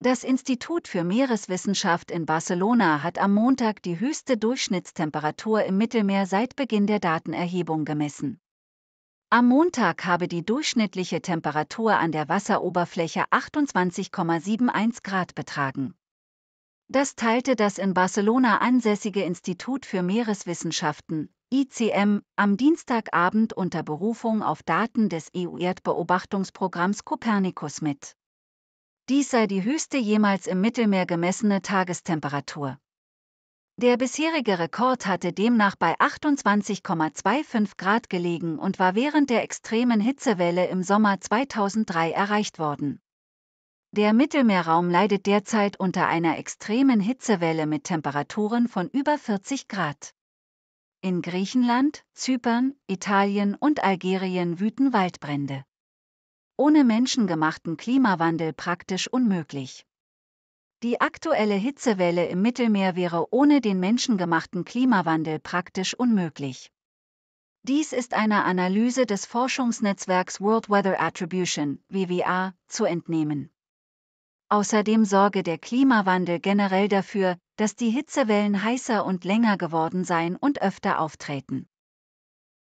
Das Institut für Meereswissenschaft in Barcelona hat am Montag die höchste Durchschnittstemperatur im Mittelmeer seit Beginn der Datenerhebung gemessen. Am Montag habe die durchschnittliche Temperatur an der Wasseroberfläche 28,71 Grad betragen. Das teilte das in Barcelona ansässige Institut für Meereswissenschaften ICM am Dienstagabend unter Berufung auf Daten des EU-Erdbeobachtungsprogramms Copernicus mit. Dies sei die höchste jemals im Mittelmeer gemessene Tagestemperatur. Der bisherige Rekord hatte demnach bei 28,25 Grad gelegen und war während der extremen Hitzewelle im Sommer 2003 erreicht worden. Der Mittelmeerraum leidet derzeit unter einer extremen Hitzewelle mit Temperaturen von über 40 Grad. In Griechenland, Zypern, Italien und Algerien wüten Waldbrände ohne menschengemachten Klimawandel praktisch unmöglich. Die aktuelle Hitzewelle im Mittelmeer wäre ohne den menschengemachten Klimawandel praktisch unmöglich. Dies ist einer Analyse des Forschungsnetzwerks World Weather Attribution WWA zu entnehmen. Außerdem sorge der Klimawandel generell dafür, dass die Hitzewellen heißer und länger geworden seien und öfter auftreten.